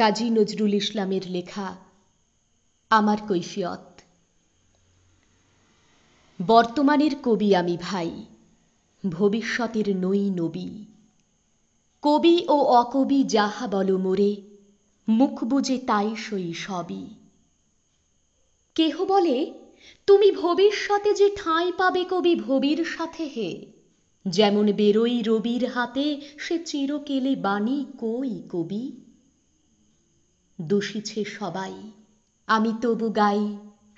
কাজী নজরুল ইসলামের লেখা আমার কৈফিয়ত বর্তমানের কবি আমি ভাই ভবিষ্যতের নই নবী কবি ও অকবি যাহা বল মোরে মুখ বুঝে তাই সই সবই কেহ বলে তুমি ভবিষ্যতে যে ঠাঁই পাবে কবি ভবির সাথে হে যেমন বেরোই রবির হাতে সে চিরকেলে বাণী কই কবি দোষীছে সবাই আমি তবু গাই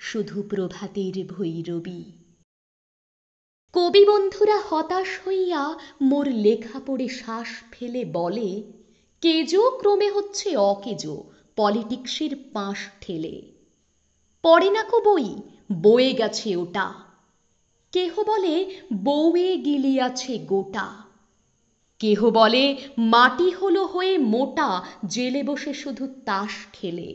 শুধু প্রভাতের ভৈরবী কবি বন্ধুরা হতাশ হইয়া মোর লেখা পড়ে শ্বাস ফেলে বলে কেজো ক্রমে হচ্ছে অকেজো পলিটিক্সের পাশ ঠেলে পড়ে না কো বই বয়ে গেছে ওটা কেহ বলে বউয়ে গিলিয়াছে গোটা কেহ বলে মাটি হলো হয়ে মোটা জেলে বসে শুধু তাস খেলে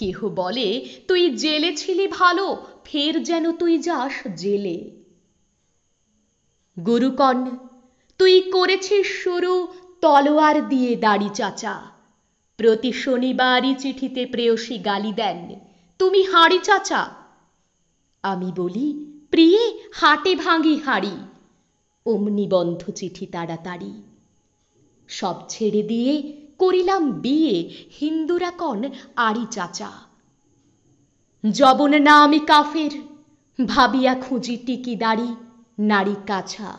কেহ বলে তুই জেলে ছিলি ভালো ফের যেন তুই যাস জেলে গুরুকন তুই করেছিস শুরু তলোয়ার দিয়ে দাড়ি চাচা প্রতি শনিবারই চিঠিতে প্রেয়সী গালি দেন তুমি হাড়ি চাচা আমি বলি প্রিয়ে হাটে ভাঙি হাড়ি অমনি বন্ধ চিঠি তাড়াতাড়ি সব ছেড়ে দিয়ে করিলাম বিয়ে হিন্দুরা কন আরি চাচা জবন না আমি কাফের ভাবিয়া খুঁজি টিকি দাড়ি নারী কাছা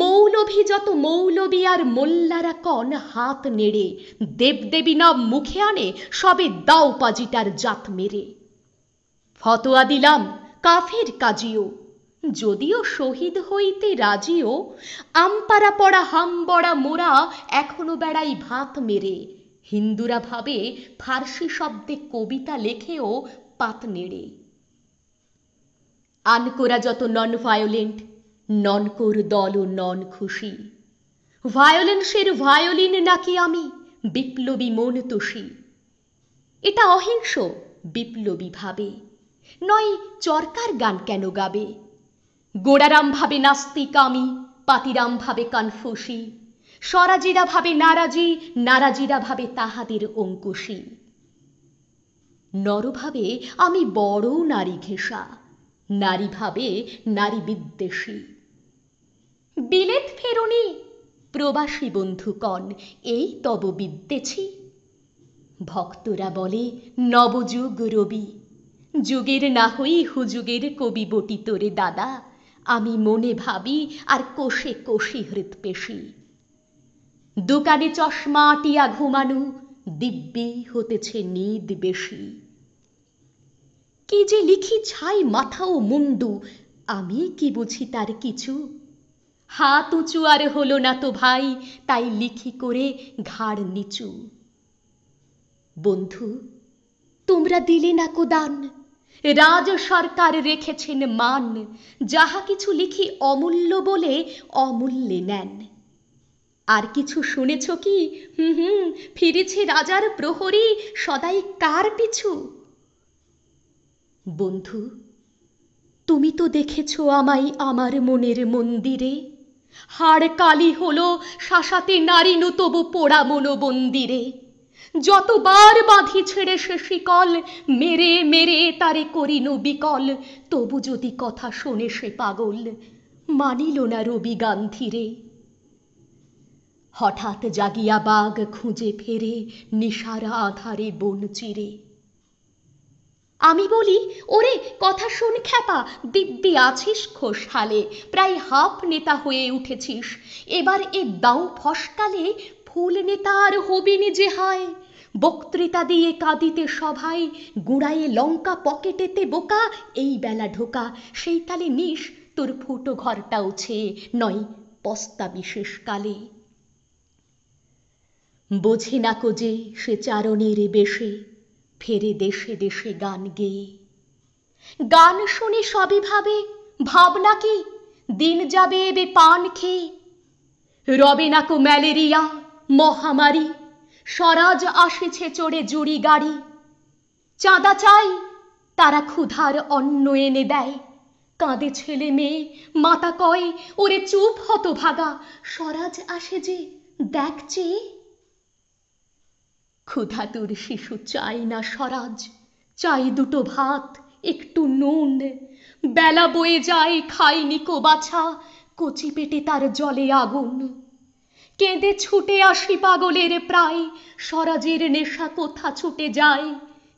মৌলভী যত মৌলভি আর মোল্লারা কন হাত নেড়ে দেবদেবী নব মুখে আনে সবে দাও পাজিটার জাত মেরে ফতোয়া দিলাম কাফের কাজিও যদিও শহীদ হইতে রাজিও আমপারা পড়া হামবড়া মোরা এখনো বেড়াই ভাত মেরে হিন্দুরা ভাবে ফার্সি শব্দে কবিতা লেখেও পাত নেড়ে আনকোরা যত নন ভায়োলেন্ট ননকোর দল ও নন খুশি ভায়োলেন্সের ভায়োলিন নাকি আমি বিপ্লবী মন তোষী এটা অহিংস বিপ্লবী ভাবে নয় চরকার গান কেন গাবে গোড়ারাম ভাবে নাস্তিক পাতিরাম ভাবে কানফুসি স্বরাজিরা ভাবে নারাজি নারাজিরা ভাবে তাহাদের অঙ্কুশী নরভাবে আমি বড় নারী ঘেঁষা নারী ভাবে নারী বিদ্বেষী বিলেত ফেরুনি প্রবাসী বন্ধুকণ এই তব বিদ্বেছি ভক্তরা বলে নবযুগ রবি যুগের না হই হুযুগের কবি বটি তোরে দাদা আমি মনে ভাবি আর কোষে কষি হৃৎপেশি দোকানে চশমা টিয়া ঘুমানো দিব্যি হতেছে নিদ বেশি কি যে লিখি ছাই মাথাও মুন্ডু আমি কি বুঝি তার কিছু হাত উঁচু আর হলো না তো ভাই তাই লিখি করে ঘাড় নিচু বন্ধু তোমরা দিলে না কোদান রাজ সরকার রেখেছেন মান যাহা কিছু লিখি অমূল্য বলে অমূল্যে নেন আর কিছু শুনেছ কি হুম হুম ফিরেছে রাজার প্রহরী সদাই কার পিছু বন্ধু তুমি তো দেখেছ আমায় আমার মনের মন্দিরে হাড় কালি হল শাসাতে নারী তবু পোড়া মন্দিরে যতবার বাঁধি ছেড়ে সে শিকল মেরে মেরে তারে করিন বিকল তবু যদি কথা শোনে সে পাগল মানিল না রবি গান্ধী রে হঠাৎ জাগিয়া বাঘ খুঁজে ফেরে নিশারা আধারে বন চিরে আমি বলি ওরে কথা শোন খ্যাপা দিব্যি আছিস খোসহালে প্রায় হাফ নেতা হয়ে উঠেছিস এবার এ দাও ফসকালে ফুল নেতা আর যে হায় হয় বক্তৃতা দিয়ে কাঁদিতে সভায় গুঁড়ায়ে লঙ্কা পকেটেতে বোকা এই বেলা ঢোকা সেই তালে নিস তোর ফুটো ঘরটা উছে নয় পস্তা বিশেষ কালে বোঝে না কোজে সে চারণের বেশে ফেরে দেশে দেশে গান গেয়ে গান শুনে সবে ভাবে ভাবনা কি দিন যাবে এবে পান খেয়ে রবে না কো ম্যালেরিয়া মহামারী স্বরাজ আসেছে চড়ে জুড়ি গাড়ি চাঁদা চাই তারা ক্ষুধার অন্ন এনে দেয় কাঁদে ছেলে মেয়ে মাতা কয় ওরে চুপ হত ভাগা স্বরাজ আসে যে দেখ ক্ষুধা ক্ষুধাতুর শিশু চাই না স্বরাজ চাই দুটো ভাত একটু নুন বেলা বয়ে যায় খাইনি বাছা কচি পেটে তার জলে আগুন কেঁদে ছুটে আসি পাগলের প্রায় স্বরাজের নেশা কোথা ছুটে যায়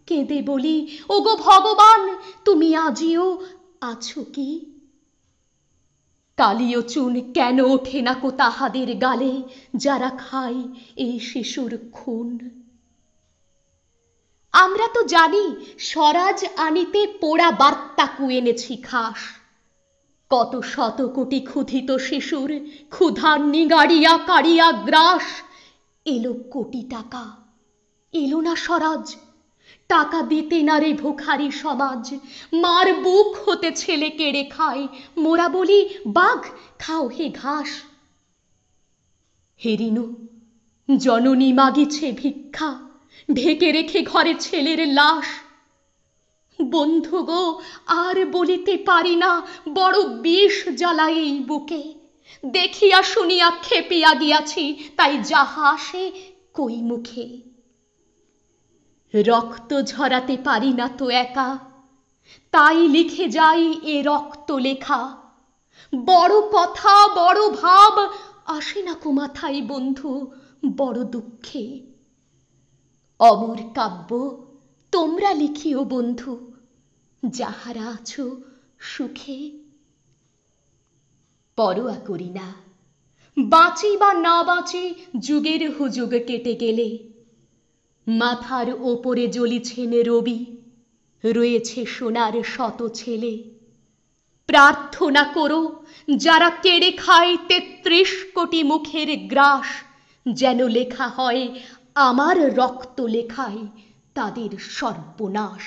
কেঁদে বলি গো ভগবান তুমি আজিও আছো কি কালীয় চুন কেন ওঠে না কো তাহাদের গালে যারা খায় এই শিশুর খুন আমরা তো জানি স্বরাজ আনিতে পোড়া বার্তা কুয়েনেছি খাস কত শত কোটি ক্ষুধিত শিশুর ক্ষুধার নিগাড়িয়া কাড়িয়া গ্রাস এলো কোটি টাকা এলো না স্বরাজ টাকা দিতে না রে ভুখারি সমাজ মার বুক হতে ছেলে কেড়ে খায় মোরা বলি বাঘ খাও হে ঘাস হেরিনু জননী মাগিছে ভিক্ষা ঢেকে রেখে ঘরে ছেলের লাশ বন্ধু গো আর বলিতে পারি না বড় বিষ জ্বালা এই বুকে দেখিয়া শুনিয়া খেপিয়া গিয়াছি তাই যাহা আসে কই মুখে রক্ত ঝরাতে পারি না তো একা তাই লিখে যাই এ রক্ত লেখা বড় কথা বড় ভাব আসে না কুমাথাই বন্ধু বড় দুঃখে অমর কাব্য তোমরা লিখিও বন্ধু যাহারা আছো সুখে পরোয়া করি না বাঁচি বা না বাঁচি যুগের হুযুগ কেটে গেলে মাথার ওপরে জ্বলিছেন রবি রয়েছে সোনার শত ছেলে প্রার্থনা করো যারা কেড়ে খায় তেত্রিশ কোটি মুখের গ্রাস যেন লেখা হয় আমার রক্ত লেখায় তাদের সর্বনাশ